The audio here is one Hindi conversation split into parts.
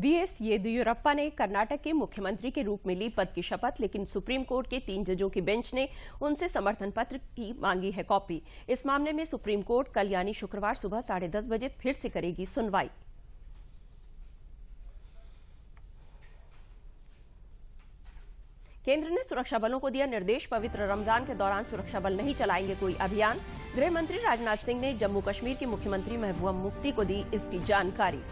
बीएस येदियुरप्पा ने कर्नाटक के मुख्यमंत्री के रूप में ली पद की शपथ लेकिन सुप्रीम कोर्ट के तीन जजों की बेंच ने उनसे समर्थन पत्र की मांगी है कॉपी इस मामले में सुप्रीम कोर्ट कल यानी शुक्रवार सुबह साढ़े दस बजे फिर से करेगी सुनवाई केंद्र ने सुरक्षा बलों को दिया निर्देश पवित्र रमजान के दौरान सुरक्षा बल नहीं चलाएंगे कोई अभियान गृह मंत्री राजनाथ सिंह ने जम्मू कश्मीर की मुख्यमंत्री महबूबा मुफ्ती को दी इसकी जानकारी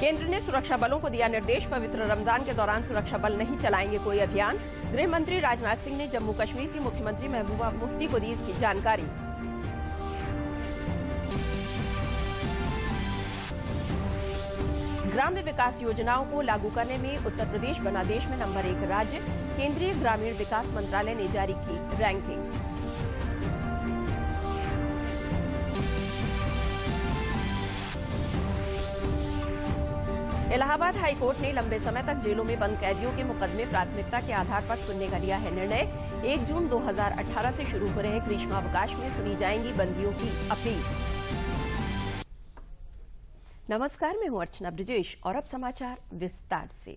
केंद्र ने सुरक्षा बलों को दिया निर्देश पवित्र रमजान के दौरान सुरक्षा बल नहीं चलाएंगे कोई अभियान गृह मंत्री राजनाथ सिंह ने जम्मू कश्मीर की मुख्यमंत्री महबूबा मुफ्ती को दी इसकी जानकारी ग्राम्य विकास योजनाओं को लागू करने में उत्तर प्रदेश बना देश में नंबर एक राज्य केंद्रीय ग्रामीण विकास मंत्रालय ने जारी की रैंकिंग इलाहाबाद हाईकोर्ट ने लंबे समय तक जेलों में बंद कैदियों के मुकदमे प्राथमिकता के आधार पर सुनने का लिया है निर्णय 1 जून 2018 से शुरू हो रहे ग्रीष्मावकाश में सुनी जाएंगी बंदियों की अपील नमस्कार मैं हूं अर्चना ब्रिजेश और अब समाचार विस्तार से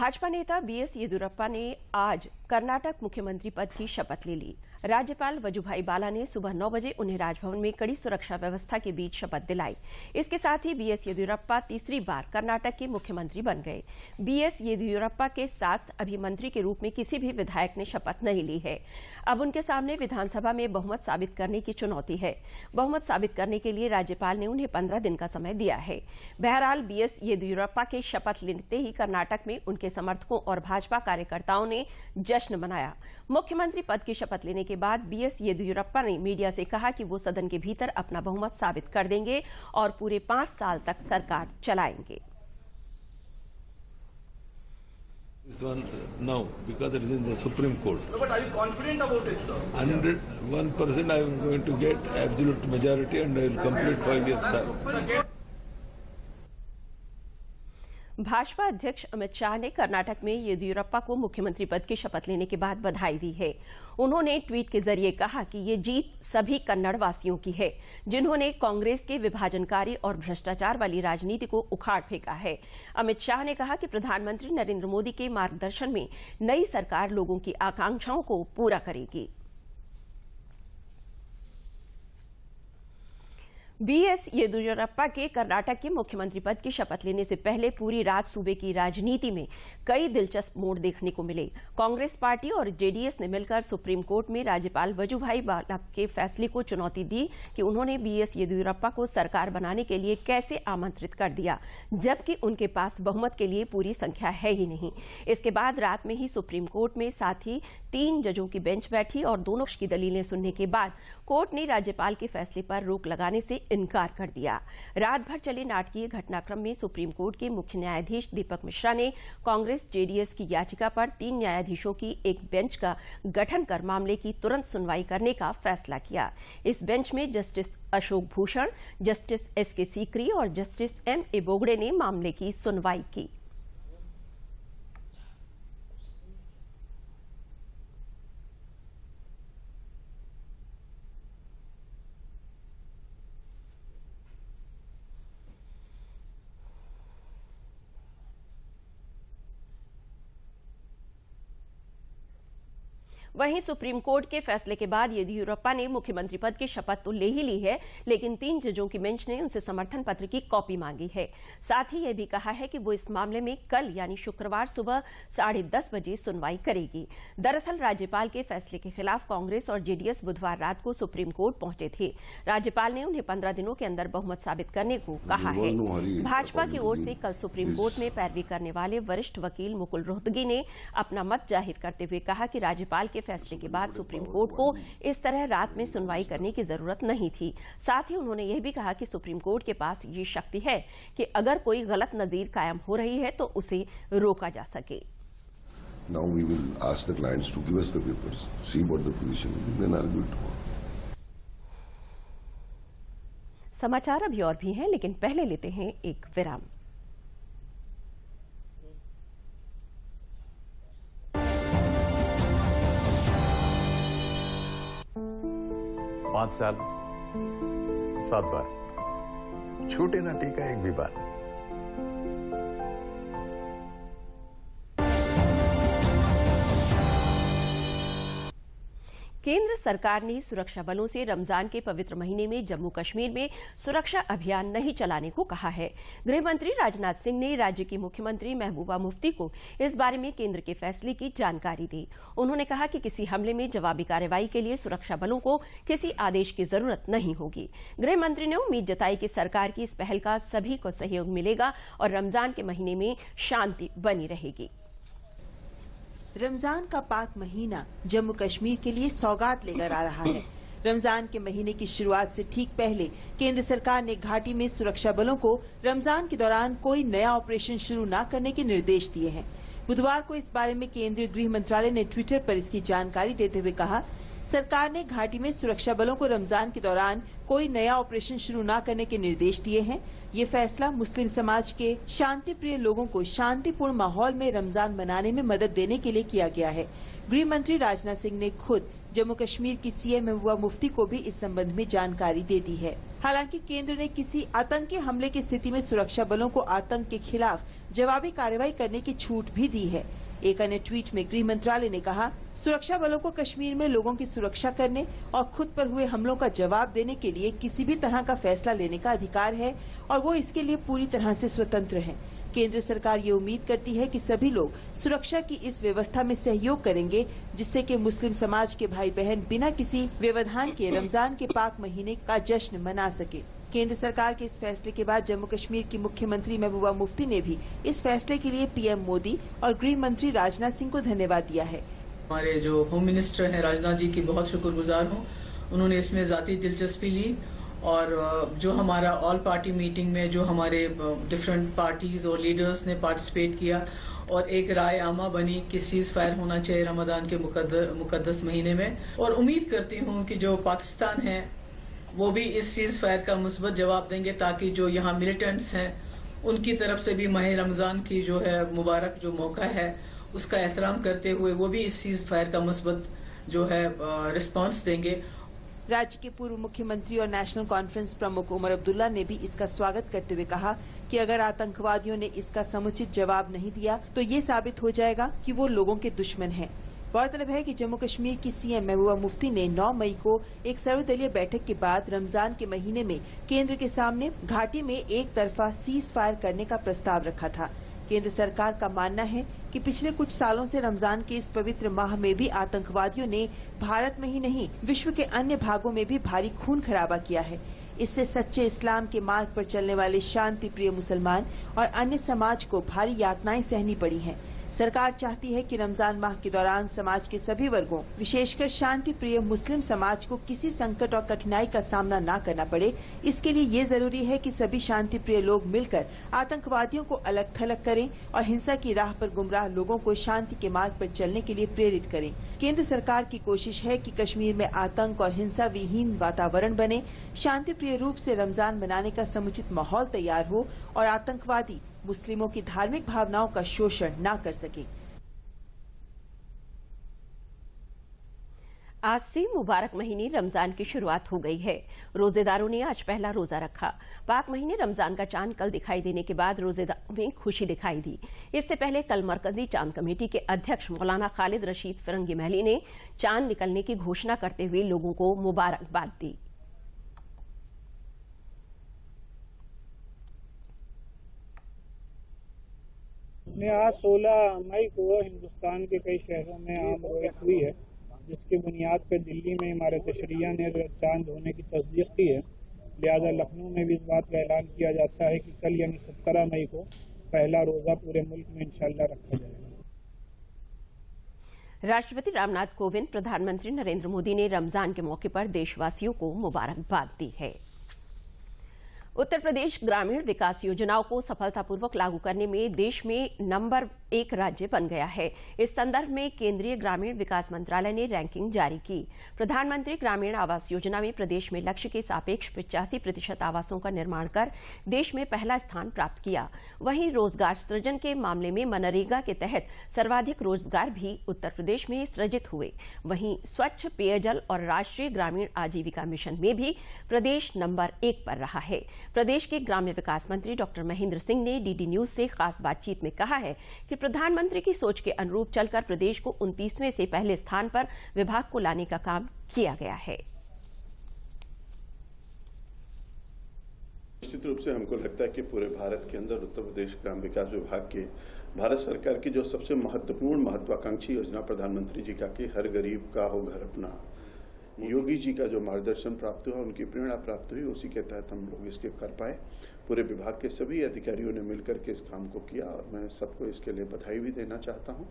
भाजपा नेता बीएस येदियुरप्पा ने आज कर्नाटक मुख्यमंत्री पद की शपथ ले ली राज्यपाल वजूभाई बाला ने सुबह नौ बजे उन्हें राजभवन में कड़ी सुरक्षा व्यवस्था के बीच शपथ दिलाई इसके साथ ही बीएस येदियुरप्पा तीसरी बार कर्नाटक के मुख्यमंत्री बन गए बीएस येदियुरप्पा के साथ अभी मंत्री के रूप में किसी भी विधायक ने शपथ नहीं ली है अब उनके सामने विधानसभा में बहुमत साबित करने की चुनौती है बहुमत साबित करने के लिए राज्यपाल ने उन्हें पंद्रह दिन का समय दिया है बहरहाल बीएस येदियुरप्पा के शपथ लेते ही कर्नाटक में उनके समर्थकों और भाजपा कार्यकर्ताओं ने जश्न मनाया मुख्यमंत्री पद की शपथ लेने के बाद बीएस येदियुरप्पा ने मीडिया से कहा कि वो सदन के भीतर अपना बहुमत साबित कर देंगे और पूरे पांच साल तक सरकार चलाएंगे This one now because it is in the Supreme Court. No, but are you confident about it, sir? Hundred one percent. I am going to get absolute majority, and I will complete five years time. Bhajpa अध्यक्ष अमित शाह ने कर्नाटक में येदियुरप्पा को मुख्यमंत्री पद की शपथ लेने के बाद बधाई दी है उन्होंने ट्वीट के जरिए कहा कि ये जीत सभी कन्नड़ वासियों की है जिन्होंने कांग्रेस के विभाजनकारी और भ्रष्टाचार वाली राजनीति को उखाड़ फेंका है अमित शाह ने कहा कि प्रधानमंत्री नरेंद्र मोदी के मार्गदर्शन में नई सरकार लोगों की आकांक्षाओं को पूरा करेगी बीएस येदुरप्पा के कर्नाटक के मुख्यमंत्री पद की शपथ लेने से पहले पूरी रात सूबे की राजनीति में कई दिलचस्प मोड़ देखने को मिले कांग्रेस पार्टी और जेडीएस ने मिलकर सुप्रीम कोर्ट में राज्यपाल वजूभाई वाला के फैसले को चुनौती दी कि उन्होंने बीएस येदुरप्पा को सरकार बनाने के लिए कैसे आमंत्रित कर दिया जबकि उनके पास बहुमत के लिए पूरी संख्या है ही नहीं इसके बाद रात में ही सुप्रीम कोर्ट में साथ ही तीन जजों की बेंच बैठी और दोनों पक्ष की दलीलें सुनने के बाद कोर्ट ने राज्यपाल के फैसले पर रोक लगाने से इनकार कर दिया रात भर चले नाटकीय घटनाक्रम में सुप्रीम कोर्ट के मुख्य न्यायाधीश दीपक मिश्रा ने कांग्रेस जेडीएस की याचिका पर तीन न्यायाधीशों की एक बेंच का गठन कर मामले की तुरंत सुनवाई करने का फैसला किया इस बेंच में justice Ashok Bhushan justice S K Sikri और जस्टिस एम ए बोगड़े ने मामले की सुनवाई की वहीं सुप्रीम कोर्ट के फैसले के बाद येदियुरप्पा ने मुख्यमंत्री पद की शपथ तो ले ही ली है लेकिन तीन जजों की बेंच ने उनसे समर्थन पत्र की कॉपी मांगी है साथ ही यह भी कहा है कि वो इस मामले में कल यानी शुक्रवार सुबह साढ़े दस बजे सुनवाई करेगी दरअसल राज्यपाल के फैसले के खिलाफ कांग्रेस और जेडीएस बुधवार रात को सुप्रीम कोर्ट पहुंचे थे राज्यपाल ने उन्हें पंद्रह दिनों के अंदर बहुमत साबित करने को कहा है भाजपा की ओर से कल सुप्रीम कोर्ट में पैरवी करने वाले वरिष्ठ वकील मुकुल रोहतगी ने अपना मत जाहिर करते हुए कहा कि राज्यपाल के फैसले के बाद सुप्रीम कोर्ट को इस तरह रात में सुनवाई करने की जरूरत नहीं थी साथ ही उन्होंने यह भी कहा कि सुप्रीम कोर्ट के पास ये शक्ति है कि अगर कोई गलत नजीर कायम हो रही है तो उसे रोका जा सके समाचार अभी और भी हैं लेकिन पहले लेते हैं एक विराम पांच साल सात बार छूटे ना टीका एक भी बार केंद्र सरकार ने सुरक्षा बलों से रमजान के पवित्र महीने में जम्मू कश्मीर में सुरक्षा अभियान नहीं चलाने को कहा है गृह मंत्री राजनाथ सिंह ने राज्य की मुख्यमंत्री महबूबा मुफ्ती को इस बारे में केंद्र के फैसले की जानकारी दी उन्होंने कहा कि किसी हमले में जवाबी कार्रवाई के लिए सुरक्षा बलों को किसी आदेश की जरूरत नहीं होगी गृह मंत्री ने उम्मीद जताई कि सरकार की इस पहल का सभी को सहयोग मिलेगा और रमजान के महीने में शांति बनी रहेगी रमजान का पाक महीना जम्मू कश्मीर के लिए सौगात लेकर आ रहा है रमजान के महीने की शुरुआत से ठीक पहले केंद्र सरकार ने घाटी में सुरक्षा बलों को रमजान के दौरान कोई नया ऑपरेशन शुरू न करने के निर्देश दिए हैं बुधवार को इस बारे में केंद्रीय गृह मंत्रालय ने ट्विटर पर इसकी जानकारी देते हुए कहा सरकार ने घाटी में सुरक्षा बलों को रमजान के दौरान कोई नया ऑपरेशन शुरू न करने के निर्देश दिए हैं ये फैसला मुस्लिम समाज के शांति प्रिय लोगों को शांतिपूर्ण माहौल में रमजान मनाने में मदद देने के लिए किया गया है गृह मंत्री राजनाथ सिंह ने खुद जम्मू कश्मीर की सीएम महबूबा मुफ्ती को भी इस संबंध में जानकारी दे दी है हालांकि केंद्र ने किसी आतंकी हमले की स्थिति में सुरक्षा बलों को आतंक के खिलाफ जवाबी कार्रवाई करने की छूट भी दी है एक अन्य ट्वीट में गृह मंत्रालय ने कहा सुरक्षा बलों को कश्मीर में लोगों की सुरक्षा करने और खुद पर हुए हमलों का जवाब देने के लिए किसी भी तरह का फैसला लेने का अधिकार है और वो इसके लिए पूरी तरह से स्वतंत्र हैं। केंद्र सरकार ये उम्मीद करती है कि सभी लोग सुरक्षा की इस व्यवस्था में सहयोग करेंगे जिससे कि मुस्लिम समाज के भाई बहन बिना किसी व्यवधान के रमजान के पाक महीने का जश्न मना सके केंद्र सरकार के इस फैसले के बाद जम्मू कश्मीर की मुख्यमंत्री महबूबा मुफ्ती ने भी इस फैसले के लिए पीएम मोदी और गृह मंत्री राजनाथ सिंह को धन्यवाद दिया है हमारे जो होम मिनिस्टर हैं राजनाथ जी की बहुत शुक्रगुजार हूं उन्होंने इसमें ज़ाती दिलचस्पी ली और जो हमारा ऑल पार्टी मीटिंग में जो हमारे डिफरेंट पार्टीज और लीडर्स ने पार्टिसिपेट किया और एक राय आमा बनी कि सीज फायर होना चाहिए रमदान के मुकदस महीने में और उम्मीद करती हूँ कि जो पाकिस्तान है वो भी इस सीज फायर का मुस्बत जवाब देंगे ताकि जो यहाँ मिलिटेंट्स हैं उनकी तरफ से भी माह रमज़ान की जो है मुबारक जो मौका है उसका एहतराम करते हुए वो भी इस सीज फायर का मुस्बत जो है रिस्पॉन्स देंगे राज्य के पूर्व मुख्यमंत्री और नेशनल कॉन्फ्रेंस प्रमुख उमर अब्दुल्ला ने भी इसका स्वागत करते हुए कहा कि अगर आतंकवादियों ने इसका समुचित जवाब नहीं दिया तो ये साबित हो जाएगा कि वो लोगों के दुश्मन हैं। गौरतलब है कि जम्मू कश्मीर की सीएम महबूबा मुफ्ती ने 9 मई को एक सर्वदलीय बैठक के बाद रमजान के महीने में केंद्र के सामने घाटी में एक तरफा सीज फायर करने का प्रस्ताव रखा था केंद्र सरकार का मानना है कि पिछले कुछ सालों से रमजान के इस पवित्र माह में भी आतंकवादियों ने भारत में ही नहीं विश्व के अन्य भागों में भी भारी खून खराबा किया है इससे सच्चे इस्लाम के मार्ग पर चलने वाले शांति प्रिय मुसलमान और अन्य समाज को भारी यातनाएं सहनी पड़ी हैं सरकार चाहती है कि रमजान माह के दौरान समाज के सभी वर्गों विशेषकर शांति प्रिय मुस्लिम समाज को किसी संकट और कठिनाई का सामना न करना पड़े इसके लिए ये जरूरी है कि सभी शांति प्रिय लोग मिलकर आतंकवादियों को अलग थलग करें और हिंसा की राह पर गुमराह लोगों को शांति के मार्ग पर चलने के लिए प्रेरित करें केंद्र सरकार की कोशिश है कि कश्मीर में आतंक और हिंसा विहीन वातावरण बने शांति प्रिय रूप से रमजान मनाने का समुचित माहौल तैयार हो और आतंकवादी मुस्लिमों की धार्मिक भावनाओं का शोषण ना कर सके आज से मुबारक महीने रमजान की शुरुआत हो गई है रोजेदारों ने आज पहला रोजा रखा पाक महीने रमजान का चांद कल दिखाई देने के बाद रोजेदारों में खुशी दिखाई दी इससे पहले कल मरकजी चांद कमेटी के अध्यक्ष मौलाना खालिद रशीद फिरंगी महली ने चांद निकलने की घोषणा करते हुए लोगों को मुबारकबाद दी में आज 16 मई को हिंदुस्तान के कई शहरों में आम रोयत हुई है जिसकी बुनियाद पर दिल्ली में इमारत शरिया ने चांद होने की तस्दीक की है लिहाजा लखनऊ में भी इस बात का ऐलान किया जाता है कि कल यानी सत्रह मई को पहला रोज़ा पूरे मुल्क में इंशाल्लाह रखा जाएगा राष्ट्रपति रामनाथ कोविंद प्रधानमंत्री नरेंद्र मोदी ने रमजान के मौके पर देशवासियों को मुबारकबाद दी है उत्तर प्रदेश ग्रामीण विकास योजनाओं को सफलतापूर्वक लागू करने में देश में नंबर एक राज्य बन गया है इस संदर्भ में केंद्रीय ग्रामीण विकास मंत्रालय ने रैंकिंग जारी की प्रधानमंत्री ग्रामीण आवास योजना में प्रदेश में लक्ष्य के सापेक्ष पिचासी प्रतिशत आवासों का निर्माण कर देश में पहला स्थान प्राप्त किया वहीं रोजगार सृजन के मामले में मनरेगा के तहत सर्वाधिक रोजगार भी उत्तर प्रदेश में सृजित हुए वहीं स्वच्छ पेयजल और राष्ट्रीय ग्रामीण आजीविका मिशन में भी प्रदेश नंबर एक पर रहा है प्रदेश के ग्राम्य विकास मंत्री डॉक्टर महेंद्र सिंह ने डीडी न्यूज से खास बातचीत में कहा है कि प्रधानमंत्री की सोच के अनुरूप चलकर प्रदेश को उनतीसवें से पहले स्थान पर विभाग को लाने का काम किया गया है निश्चित रूप से हमको लगता है कि पूरे भारत के अंदर उत्तर प्रदेश ग्राम विकास विभाग के भारत सरकार की जो सबसे महत्वपूर्ण महत्वाकांक्षी योजना प्रधानमंत्री जी का कि हर गरीब का हो घर अपना योगी जी का जो मार्गदर्शन प्राप्त हुआ उनकी प्रेरणा प्राप्त हुई उसी के तहत हम लोग इसके कर पाए पूरे विभाग के सभी अधिकारियों ने मिलकर के इस काम को किया और मैं सबको इसके लिए बधाई भी देना चाहता हूँ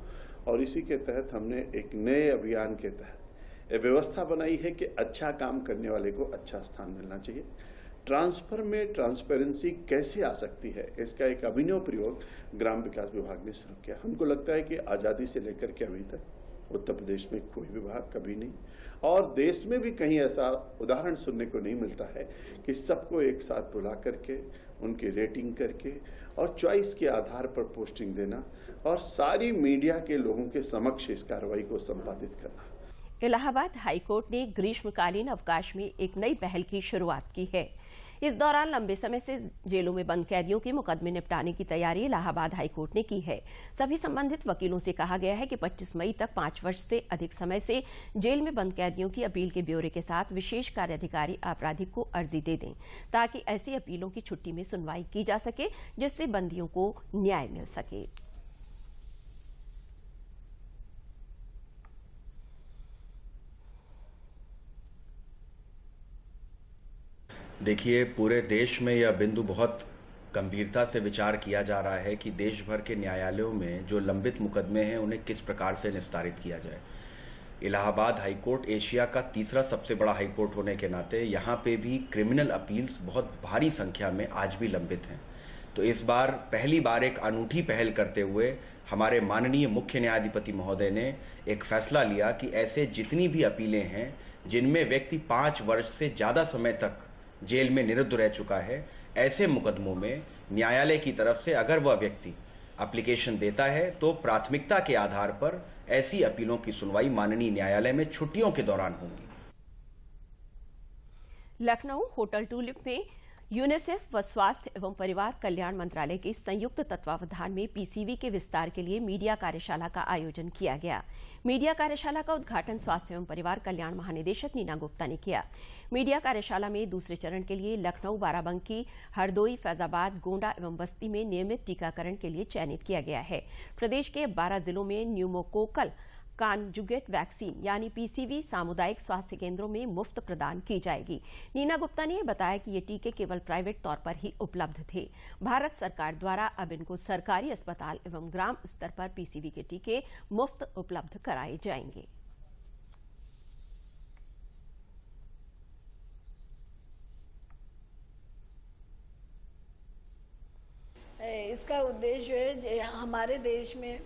और इसी के तहत हमने एक नए अभियान के तहत व्यवस्था बनाई है कि अच्छा काम करने वाले को अच्छा स्थान मिलना चाहिए ट्रांसफर में ट्रांसपेरेंसी कैसे आ सकती है इसका एक अभिनव प्रयोग ग्राम विकास विभाग ने शुरू किया हमको लगता है कि आज़ादी से लेकर के अभी तक उत्तर प्रदेश में कोई विभाग कभी नहीं और देश में भी कहीं ऐसा उदाहरण सुनने को नहीं मिलता है कि सबको एक साथ बुला करके उनकी रेटिंग करके और चॉइस के आधार पर पोस्टिंग देना और सारी मीडिया के लोगों के समक्ष इस कार्रवाई को संपादित करना इलाहाबाद हाईकोर्ट ने ग्रीष्मकालीन अवकाश में एक नई पहल की शुरुआत की है इस दौरान लंबे समय से जेलों में बंद कैदियों के मुकदमे निपटाने की तैयारी इलाहाबाद हाईकोर्ट ने की है सभी संबंधित वकीलों से कहा गया है कि 25 मई तक पांच वर्ष से अधिक समय से जेल में बंद कैदियों की अपील के ब्यौरे के साथ विशेष कार्याधिकारी आपराधिक को अर्जी दे दें ताकि ऐसी अपीलों की छुट्टी में सुनवाई की जा सके जिससे बंदियों को न्याय मिल सके देखिए पूरे देश में यह बिंदु बहुत गंभीरता से विचार किया जा रहा है कि देश भर के न्यायालयों में जो लंबित मुकदमे हैं उन्हें किस प्रकार से निस्तारित किया जाए इलाहाबाद हाईकोर्ट एशिया का तीसरा सबसे बड़ा हाईकोर्ट होने के नाते यहाँ पे भी क्रिमिनल अपील्स बहुत भारी संख्या में आज भी लंबित हैं तो इस बार पहली बार एक अनूठी पहल करते हुए हमारे माननीय मुख्य न्यायाधिपति महोदय ने एक फैसला लिया कि ऐसे जितनी भी अपीलें हैं जिनमें व्यक्ति पांच वर्ष से ज्यादा समय तक जेल में निरुद्ध रह चुका है ऐसे मुकदमों में न्यायालय की तरफ से अगर वह व्यक्ति एप्लीकेशन देता है तो प्राथमिकता के आधार पर ऐसी अपीलों की सुनवाई माननीय न्यायालय में छुट्टियों के दौरान होगी लखनऊ होटल टूलिप में यूनिसेफ व स्वास्थ्य एवं परिवार कल्याण मंत्रालय के संयुक्त तत्वावधान में पीसीवी के विस्तार के लिए मीडिया कार्यशाला का आयोजन किया गया मीडिया कार्यशाला का उद्घाटन स्वास्थ्य एवं परिवार कल्याण महानिदेशक नीना गुप्ता ने किया मीडिया कार्यशाला में दूसरे चरण के लिए लखनऊ बाराबंकी हरदोई फैजाबाद गोंडा एवं बस्ती में नियमित टीकाकरण के लिए चयनित किया गया है प्रदेश के बारह जिलों में न्यूमोकोकल कॉन्जुगेट वैक्सीन यानी पीसीवी सामुदायिक स्वास्थ्य केंद्रों में मुफ्त प्रदान की जाएगी नीना गुप्ता ने बताया कि ये टीके केवल प्राइवेट तौर पर ही उपलब्ध थे भारत सरकार द्वारा अब इनको सरकारी अस्पताल एवं ग्राम स्तर पर पीसीवी के टीके मुफ्त उपलब्ध कराए जाएंगे इसका उद्देश्य है हमारे देश में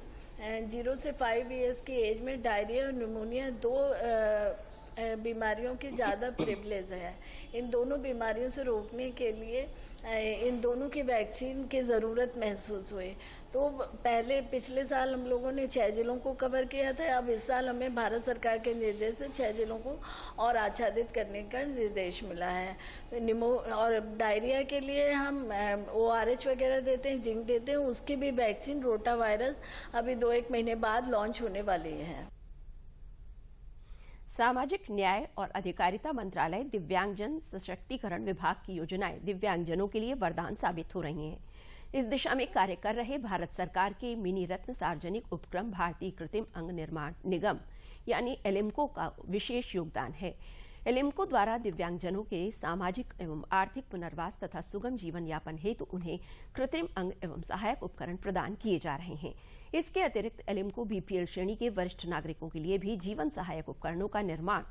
जीरो से फाइव ईयर्स की एज में डायरिया और निमोनिया दो बीमारियों के ज़्यादा प्रिवलेज है इन दोनों बीमारियों से रोकने के लिए इन दोनों की वैक्सीन की ज़रूरत महसूस हुई तो पहले पिछले साल हम लोगों ने छः जिलों को कवर किया था अब इस साल हमें भारत सरकार के निर्देश से छः जिलों को और आच्छादित करने का निर्देश मिला है निमो और डायरिया के लिए हम ओ वगैरह देते हैं जिंक देते हैं उसकी भी वैक्सीन रोटा वायरस अभी दो एक महीने बाद लॉन्च होने वाली है सामाजिक न्याय और अधिकारिता मंत्रालय दिव्यांगजन सशक्तिकरण विभाग की योजनाएं दिव्यांगजनों के लिए वरदान साबित हो रही हैं इस दिशा में कार्य कर रहे भारत सरकार के मिनी रत्न सार्वजनिक उपक्रम भारतीय कृत्रिम अंग निर्माण निगम यानी एलिम्को का विशेष योगदान है एलिम्को द्वारा दिव्यांगजनों के सामाजिक एवं आर्थिक पुनर्वास तथा सुगम जीवन यापन हेतु उन्हें कृत्रिम अंग एवं सहायक उपकरण प्रदान किए जा रहे हैं इसके अतिरिक्त एलिम्को बीपीएल श्रेणी के वरिष्ठ नागरिकों के लिए भी जीवन सहायक उपकरणों का निर्माण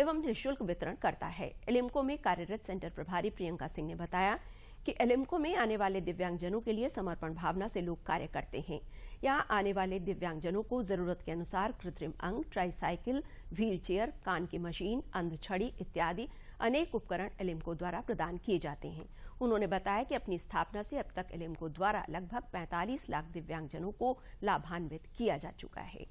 एवं निःशुल्क वितरण करता है एलिम्को में कार्यरत सेंटर प्रभारी प्रियंका सिंह ने बताया कि एलिम्को में आने वाले दिव्यांगजनों के लिए समर्पण भावना से लोग कार्य करते हैं यहां आने वाले दिव्यांगजनों को जरूरत के अनुसार कृत्रिम अंग ट्राईसाइकिल व्हील चेयर कान की मशीन अंधछड़ी इत्यादि अनेक उपकरण एलिमको द्वारा प्रदान किए जाते हैं उन्होंने बताया कि अपनी स्थापना से अब तक एलिमको द्वारा लगभग 45 लाख दिव्यांगजनों को लाभान्वित किया जा चुका है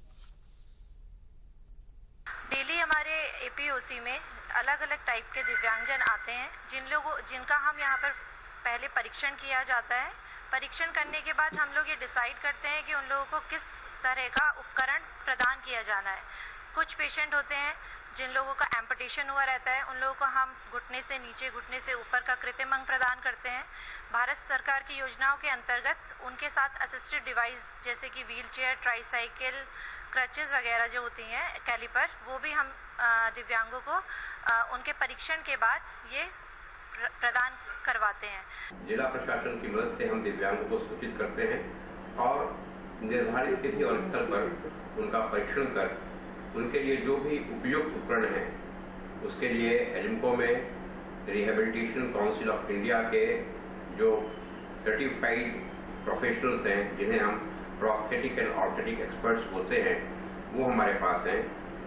डेली हमारे एपीओसी में अलग अलग टाइप के दिव्यांगजन आते हैं जिन लोगों जिनका हम यहाँ पर पहले परीक्षण किया जाता है परीक्षण करने के बाद हम लोग ये डिसाइड करते हैं कि उन लोगों को किस तरह का उपकरण प्रदान किया जाना है कुछ पेशेंट होते हैं जिन लोगों का एम्पटेशन हुआ रहता है उन लोगों को हम घुटने से नीचे घुटने से ऊपर का कृत्रिम अंग प्रदान करते हैं भारत सरकार की योजनाओं के अंतर्गत उनके साथ असिस्टेड डिवाइस जैसे कि व्हीलचेयर ट्राईसाइकिल क्रचेस वगैरह जो होती हैं कैलिपर वो भी हम दिव्यांगों को उनके परीक्षण के बाद ये प्रदान करवाते हैं जिला प्रशासन की मदद से हम दिव्यांगों को सूचित करते हैं और निर्धारित तिथि और स्थल पर उनका परीक्षण कर उनके लिए जो भी उपयुक्त उपकरण है उसके लिए एलिम्को में रिहेबिलिटेशन काउंसिल ऑफ इंडिया के जो सर्टिफाइड प्रोफेशनल्स हैं जिन्हें हम प्रोस्थेटिक एंड ऑर्थेटिक एक्सपर्ट्स होते हैं वो हमारे पास हैं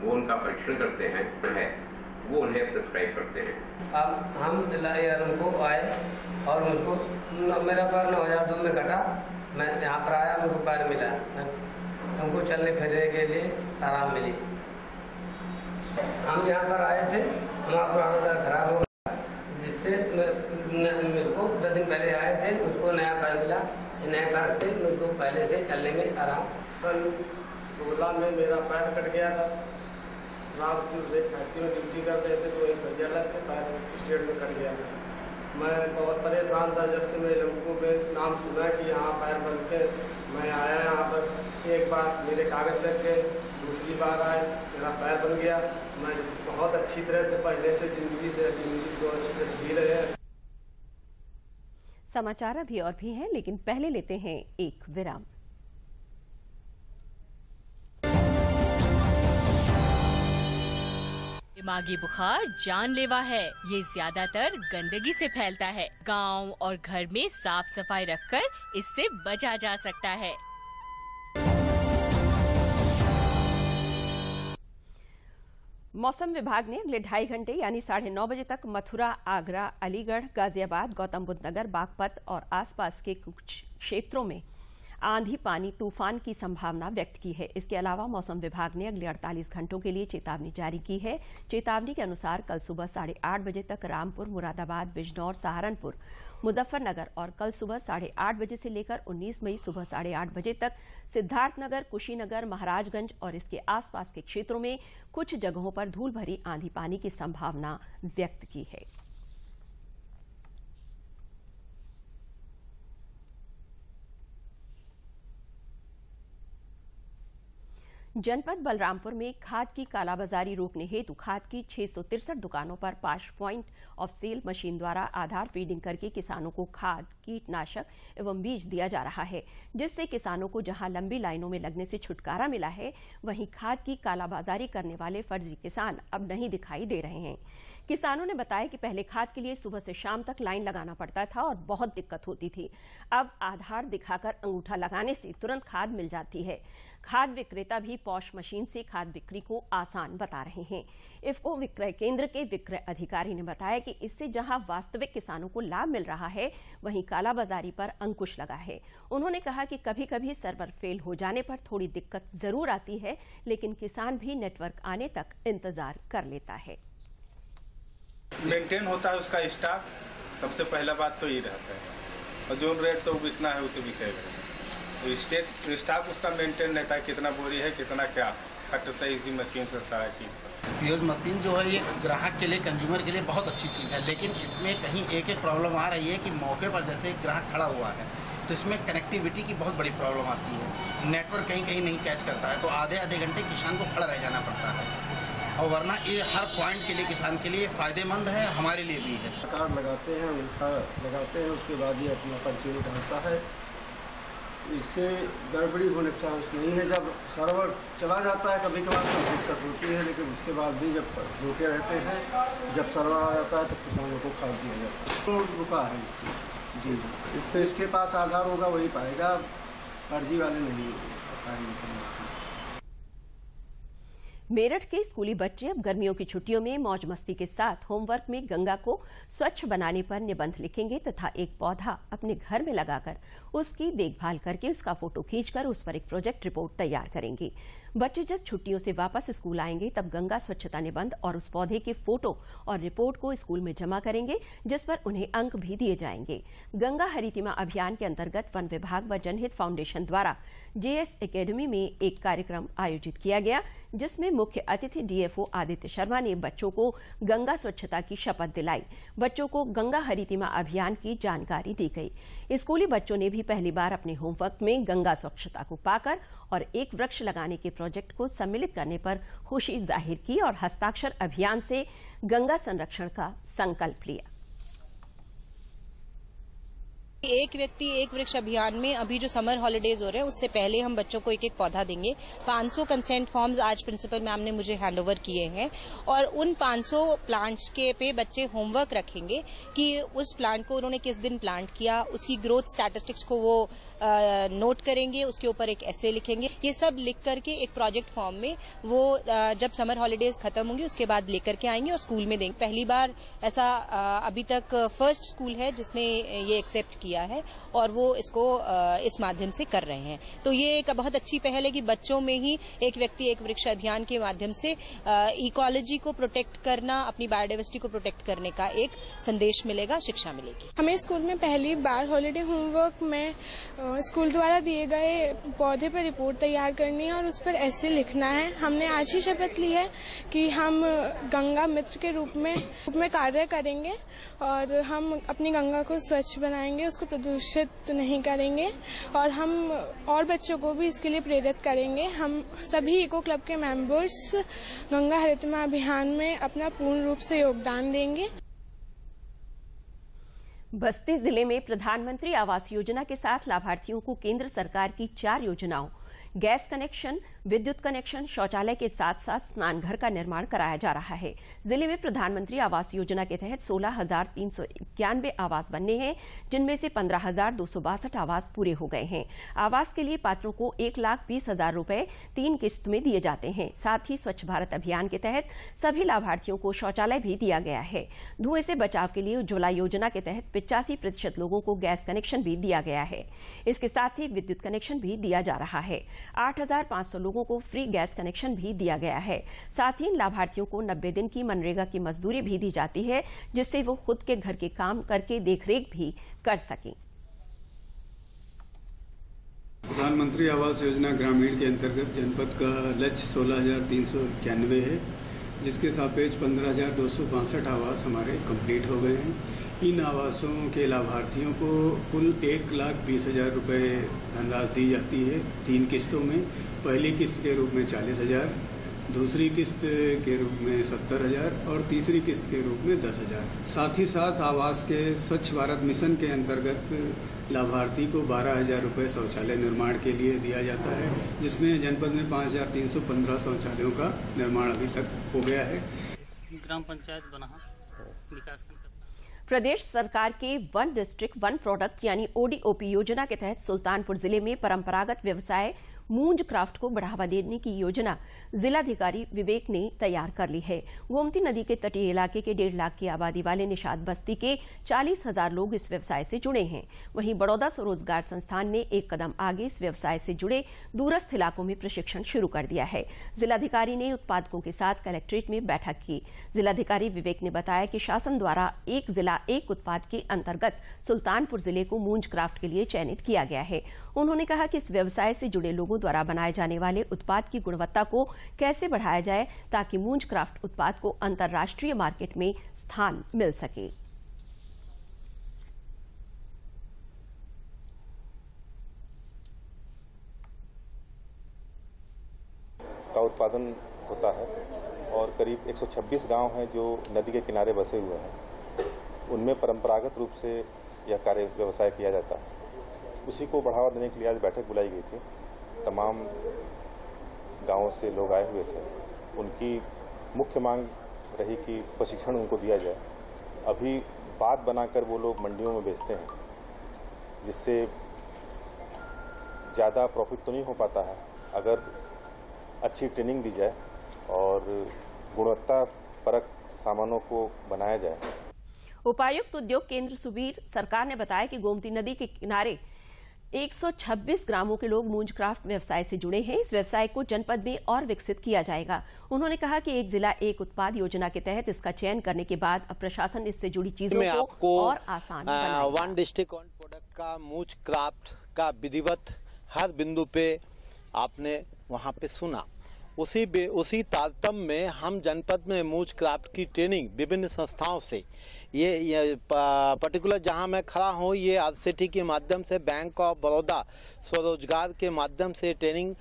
वो उनका परीक्षण करते हैं है वो उन्हें प्रिस्क्राइब करते हैं अब हम उनको आए और उनको मेरा पैर नौ हजार दो में कटा मैं यहाँ पर आया उनको पैर मिला उनको चलने फिरने के लिए आराम मिली हम यहाँ पर आए थे हमारा पुराना पैर खराब हो गया जिससे मेरे को दस दिन पहले आए थे उसको नया पैर मिला नए पैर से मुझको पहले से चलने में आराम सन सोलह में मेरा पैर कट गया था नाम उसे फैक्ट्री में ड्यूटी करते थे तो एक लग के पैर स्टेट में कट गया मैं बहुत परेशान था जब से मैं लमकू में नाम सुना कि यहाँ फायर बन के मैं आया यहाँ पर एक बार मेरे कागज लग गए दूसरी बार आए मेरा फायर बन गया मैं बहुत अच्छी तरह से पहले से जिंदगी से जिंदगी को अच्छी तरह जी रहे हैं समाचार अभी और भी है लेकिन पहले लेते हैं एक विराम दिमागी बुखार जानलेवा है ये ज्यादातर गंदगी से फैलता है गांव और घर में साफ सफाई रखकर इससे बचा जा सकता है मौसम विभाग ने अगले ढाई घंटे यानी साढ़े नौ बजे तक मथुरा आगरा अलीगढ़ गाजियाबाद गौतम बुद्ध नगर बागपत और आसपास के कुछ क्षेत्रों में आंधी पानी तूफान की संभावना व्यक्त की है इसके अलावा मौसम विभाग ने अगले 48 घंटों के लिए चेतावनी जारी की है चेतावनी के अनुसार कल सुबह साढ़े आठ बजे तक रामपुर मुरादाबाद बिजनौर सहारनपुर मुजफ्फरनगर और कल सुबह साढ़े आठ बजे से लेकर 19 मई सुबह साढ़े आठ बजे तक सिद्धार्थनगर कुशीनगर महाराजगंज और इसके आसपास के क्षेत्रों में कुछ जगहों पर धूल भरी आंधी पानी की संभावना व्यक्त की है जनपद बलरामपुर में खाद की कालाबाजारी रोकने हेतु खाद की छह दुकानों पर पाश प्वाइंट ऑफ सेल मशीन द्वारा आधार फीडिंग करके किसानों को खाद कीटनाशक एवं बीज दिया जा रहा है जिससे किसानों को जहां लंबी लाइनों में लगने से छुटकारा मिला है वहीं खाद की कालाबाजारी करने वाले फर्जी किसान अब नहीं दिखाई दे रहे हैं किसानों ने बताया कि पहले खाद के लिए सुबह से शाम तक लाइन लगाना पड़ता था और बहुत दिक्कत होती थी अब आधार दिखाकर अंगूठा लगाने से तुरंत खाद मिल जाती है खाद विक्रेता भी पौष मशीन से खाद बिक्री को आसान बता रहे हैं इफको विक्रय केंद्र के विक्रय अधिकारी ने बताया कि इससे जहां वास्तविक किसानों को लाभ मिल रहा है वहीं कालाबाजारी पर अंकुश लगा है उन्होंने कहा कि कभी कभी सर्वर फेल हो जाने पर थोड़ी दिक्कत जरूर आती है लेकिन किसान भी नेटवर्क आने तक इंतजार कर लेता है मेंटेन होता है उसका स्टाफ सबसे पहला बात तो ये रहता है और जो रेट तो बिकना है वो तो बिकेगा तो स्टेट उसका मेंटेन रहता है कितना बोरी है कितना क्या कट से इसी मशीन से सारा चीज़ पीओज मशीन जो है ये ग्राहक के लिए कंज्यूमर के लिए बहुत अच्छी चीज़ है लेकिन इसमें कहीं एक एक प्रॉब्लम आ रही है कि मौके पर जैसे ग्राहक खड़ा हुआ है तो इसमें कनेक्टिविटी की बहुत बड़ी प्रॉब्लम आती है नेटवर्क कहीं कहीं नहीं कैच करता है तो आधे आधे घंटे किसान को खड़ा रह जाना पड़ता है और वरना ये हर पॉइंट के लिए किसान के लिए फायदेमंद है हमारे लिए भी है सरकार लगाते हैं उनका लगाते हैं उसके बाद ये अपना पर्ची निकालता है इससे गड़बड़ी होने का चांस नहीं है जब सर्वर चला जाता है कभी कभार तो दिक्कत होती है लेकिन उसके बाद भी जब रुके रहते हैं जब सर्वर आ जाता है तो किसानों को खाद दिया जाता है तो रुका है इससे जी इससे इसके पास आधार होगा वही पाएगा फर्जी वाले नहीं पाएंगे समझ मेरठ के स्कूली बच्चे अब गर्मियों की छुट्टियों में मौज मस्ती के साथ होमवर्क में गंगा को स्वच्छ बनाने पर निबंध लिखेंगे तथा एक पौधा अपने घर में लगाकर उसकी देखभाल करके उसका फोटो खींचकर उस पर एक प्रोजेक्ट रिपोर्ट तैयार करेंगे बच्चे जब छुट्टियों से वापस स्कूल आएंगे तब गंगा स्वच्छता निबंध और उस पौधे के फोटो और रिपोर्ट को स्कूल में जमा करेंगे जिस पर उन्हें अंक भी दिए जाएंगे गंगा हरितिमा अभियान के अंतर्गत वन विभाग व जनहित फाउंडेशन द्वारा जेएस एकेडमी में एक कार्यक्रम आयोजित किया गया जिसमें मुख्य अतिथि डीएफओ आदित्य शर्मा ने बच्चों को गंगा स्वच्छता की शपथ दिलाई बच्चों को गंगा हरितिमा अभियान की जानकारी दी गई स्कूली बच्चों ने भी पहली बार अपने होमवर्क में गंगा स्वच्छता को पाकर और एक वृक्ष लगाने के प्रोजेक्ट को सम्मिलित करने पर खुशी जाहिर की और हस्ताक्षर अभियान से गंगा संरक्षण का संकल्प लिया एक व्यक्ति एक वृक्ष अभियान में अभी जो समर हॉलीडेज हो रहे हैं उससे पहले हम बच्चों को एक एक पौधा देंगे 500 कंसेंट फॉर्म्स आज प्रिंसिपल मैम ने मुझे हैंडओवर किए हैं और उन 500 प्लांट्स के पे बच्चे होमवर्क रखेंगे कि उस प्लांट को उन्होंने किस दिन प्लांट किया उसकी ग्रोथ स्टैटिस्टिक्स को वो नोट करेंगे उसके ऊपर एक ऐसे लिखेंगे ये सब लिख करके एक प्रोजेक्ट फॉर्म में वो जब समर हॉलीडेज खत्म होंगी उसके बाद लेकर के आएंगे और स्कूल में देंगे पहली बार ऐसा अभी तक फर्स्ट स्कूल है जिसने ये एक्सेप्ट किया है और वो इसको इस माध्यम से कर रहे हैं तो ये एक बहुत अच्छी पहल है कि बच्चों में ही एक व्यक्ति एक वृक्ष अभियान के माध्यम से इकोलॉजी को प्रोटेक्ट करना अपनी बायोडाइवर्सिटी को प्रोटेक्ट करने का एक संदेश मिलेगा शिक्षा मिलेगी हमें स्कूल में पहली बार हॉलीडे होमवर्क में स्कूल द्वारा दिए गए पौधे पर रिपोर्ट तैयार करनी है और उस पर ऐसे लिखना है हमने आज ही शपथ ली है कि हम गंगा मित्र के रूप में रूप में कार्य करेंगे और हम अपनी गंगा को स्वच्छ बनाएंगे उसको प्रदूषित नहीं करेंगे और हम और बच्चों को भी इसके लिए प्रेरित करेंगे हम सभी इको क्लब के मेंबर्स गंगा हरितमा अभियान में अपना पूर्ण रूप से योगदान देंगे बस्ती जिले में प्रधानमंत्री आवास योजना के साथ लाभार्थियों को केंद्र सरकार की चार योजनाओं गैस कनेक्शन विद्युत कनेक्शन शौचालय के साथ साथ स्नान घर का निर्माण कराया जा रहा है जिले में प्रधानमंत्री आवास योजना के तहत सोलह आवास बनने हैं जिनमें से पंद्रह आवास पूरे हो गए हैं आवास के लिए पात्रों को एक लाख बीस हजार रूपए तीन किस्त में दिए जाते हैं साथ ही स्वच्छ भारत अभियान के तहत सभी लाभार्थियों को शौचालय भी दिया गया है धुएं से बचाव के लिए उज्ज्वला योजना के तहत पिचासी प्रतिशत लोगों को गैस कनेक्शन भी दिया गया है इसके साथ ही विद्युत कनेक्शन भी दिया जा रहा है 8,500 लोगों को फ्री गैस कनेक्शन भी दिया गया है साथ ही इन लाभार्थियों को नब्बे दिन की मनरेगा की मजदूरी भी दी जाती है जिससे वो खुद के घर के काम करके देखरेख भी कर सकें प्रधानमंत्री आवास योजना ग्रामीण के अंतर्गत जनपद का लक्ष्य सोलह है जिसके सापेक्ष पंद्रह आवास हमारे कंप्लीट हो गए हैं इन आवासों के लाभार्थियों को कुल एक लाख बीस हजार रूपये धनराशि दी जाती है तीन किस्तों में पहली किस्त के रूप में चालीस हजार दूसरी किस्त के रूप में सत्तर हजार और तीसरी किस्त के रूप में दस हजार साथ ही साथ आवास के स्वच्छ भारत मिशन के अंतर्गत लाभार्थी को बारह हजार रूपये शौचालय निर्माण के लिए दिया जाता है जिसमें जनपद में पाँच हजार तीन सौ पंद्रह शौचालयों का निर्माण अभी तक हो गया है ग्राम पंचायत बना विकास प्रदेश सरकार के वन डिस्ट्रिक्ट वन प्रोडक्ट यानी ओडीओपी योजना के तहत सुल्तानपुर जिले में परंपरागत व्यवसाय मूंज क्राफ्ट को बढ़ावा देने की योजना जिलाधिकारी विवेक ने तैयार कर ली है गोमती नदी के तटीय इलाके के डेढ़ लाख की आबादी वाले निषाद बस्ती के चालीस हजार लोग इस व्यवसाय से जुड़े हैं वहीं बड़ौदा स्वरोजगार संस्थान ने एक कदम आगे इस व्यवसाय से जुड़े दूरस्थ इलाकों में प्रशिक्षण शुरू कर दिया है जिलाधिकारी ने उत्पादकों के साथ कलेक्ट्रेट में बैठक की जिलाधिकारी विवेक ने बताया कि शासन द्वारा एक जिला एक उत्पाद के अंतर्गत सुल्तानपुर जिले को मूंज क्राफ्ट के लिए चयनित किया गया है उन्होंने कहा कि इस व्यवसाय से जुड़े लोगों समूह द्वारा बनाए जाने वाले उत्पाद की गुणवत्ता को कैसे बढ़ाया जाए ताकि मूंज क्राफ्ट उत्पाद को अंतर्राष्ट्रीय मार्केट में स्थान मिल सके का उत्पादन होता है और करीब 126 गांव हैं जो नदी के किनारे बसे हुए हैं उनमें परंपरागत रूप से यह कार्य व्यवसाय किया जाता है उसी को बढ़ावा देने के लिए आज बैठक बुलाई गई थी तमाम गांवों से लोग आए हुए थे उनकी मुख्य मांग रही कि प्रशिक्षण उनको दिया जाए अभी बात बनाकर वो लोग मंडियों में बेचते हैं जिससे ज़्यादा प्रॉफिट तो नहीं हो पाता है अगर अच्छी ट्रेनिंग दी जाए और गुणवत्ता परक सामानों को बनाया जाए उपायुक्त उद्योग केंद्र सुबीर सरकार ने बताया कि गोमती नदी के किनारे 126 ग्रामों के लोग मूंज क्राफ्ट व्यवसाय से जुड़े हैं इस व्यवसाय को जनपद में और विकसित किया जाएगा उन्होंने कहा कि एक जिला एक उत्पाद योजना के तहत इसका चयन करने के बाद अब प्रशासन इससे जुड़ी चीजों को आपको और आसान वन डिस्ट्रिक्ट वन प्रोडक्ट का मूंज क्राफ्ट का विधिवत हर बिंदु पे आपने वहाँ पे सुना उसी उसी तारतम में हम जनपद में मूज क्राफ्ट की ट्रेनिंग विभिन्न संस्थाओं से ये, ये पर्टिकुलर जहां मैं खड़ा हूं ये आर के माध्यम से बैंक ऑफ बड़ौदा स्वरोजगार के माध्यम से ट्रेनिंग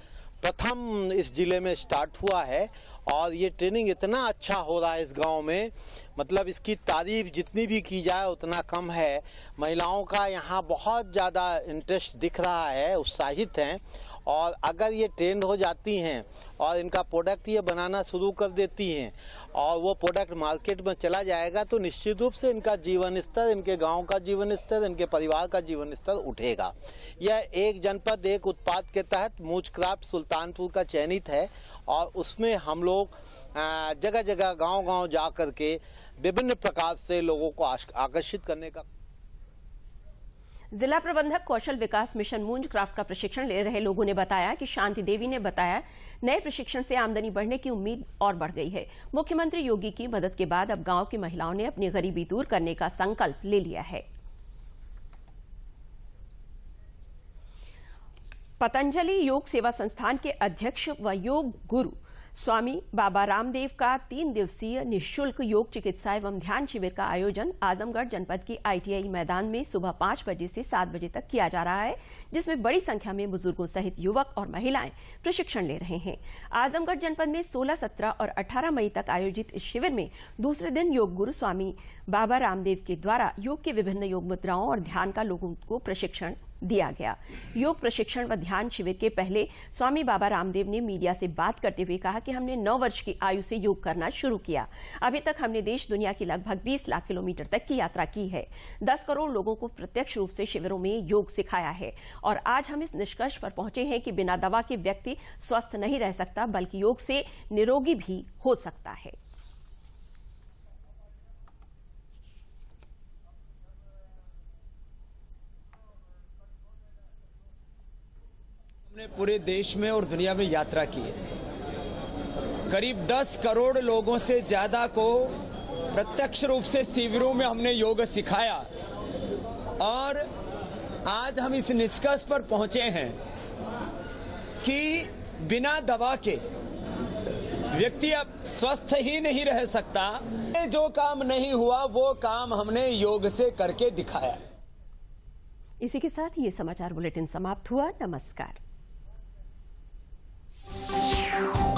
प्रथम इस ज़िले में स्टार्ट हुआ है और ये ट्रेनिंग इतना अच्छा हो रहा है इस गांव में मतलब इसकी तारीफ जितनी भी की जाए उतना कम है महिलाओं का यहाँ बहुत ज़्यादा इंटरेस्ट दिख रहा है उत्साहित हैं और अगर ये ट्रेंड हो जाती हैं और इनका प्रोडक्ट ये बनाना शुरू कर देती हैं और वो प्रोडक्ट मार्केट में चला जाएगा तो निश्चित रूप से इनका जीवन स्तर इनके गांव का जीवन स्तर इनके परिवार का जीवन स्तर उठेगा यह एक जनपद एक उत्पाद के तहत मूच क्राफ्ट सुल्तानपुर का चयनित है और उसमें हम लोग जगह जगह गांव गांव जा करके के विभिन्न प्रकार से लोगों को आकर्षित करने का जिला प्रबंधक कौशल विकास मिशन मूंज क्राफ्ट का प्रशिक्षण ले रहे लोगों ने बताया कि शांति देवी ने बताया नए प्रशिक्षण से आमदनी बढ़ने की उम्मीद और बढ़ गई है मुख्यमंत्री योगी की मदद के बाद अब गांव की महिलाओं ने अपनी गरीबी दूर करने का संकल्प ले लिया है पतंजलि योग सेवा संस्थान के अध्यक्ष व योग गुरु स्वामी बाबा रामदेव का तीन दिवसीय निशुल्क योग चिकित्सा एवं ध्यान शिविर का आयोजन आजमगढ़ जनपद के आईटीआई मैदान में सुबह पांच बजे से सात बजे तक किया जा रहा है जिसमें बड़ी संख्या में बुजुर्गों सहित युवक और महिलाएं प्रशिक्षण ले रहे हैं आजमगढ़ जनपद में सोलह सत्रह और 18 मई तक आयोजित इस शिविर में दूसरे दिन योग गुरु स्वामी बाबा रामदेव के द्वारा योग के विभिन्न योग मुद्राओं और ध्यान का लोगों को प्रशिक्षण दिया गया योग प्रशिक्षण व ध्यान शिविर के पहले स्वामी बाबा रामदेव ने मीडिया से बात करते हुए कहा कि हमने नौ वर्ष की आयु से योग करना शुरू किया अभी तक हमने देश दुनिया की लगभग 20 लाख किलोमीटर तक की यात्रा की है 10 करोड़ लोगों को प्रत्यक्ष रूप से शिविरों में योग सिखाया है और आज हम इस निष्कर्ष पर पहुंचे हैं कि बिना दवा के व्यक्ति स्वस्थ नहीं रह सकता बल्कि योग से निरोगी भी हो सकता है आपने पूरे देश में और दुनिया में यात्रा की है करीब 10 करोड़ लोगों से ज्यादा को प्रत्यक्ष रूप से शिविरों में हमने योग सिखाया और आज हम इस निष्कर्ष पर पहुंचे हैं कि बिना दवा के व्यक्ति अब स्वस्थ ही नहीं रह सकता जो काम नहीं हुआ वो काम हमने योग से करके दिखाया इसी के साथ ये समाचार बुलेटिन समाप्त हुआ नमस्कार you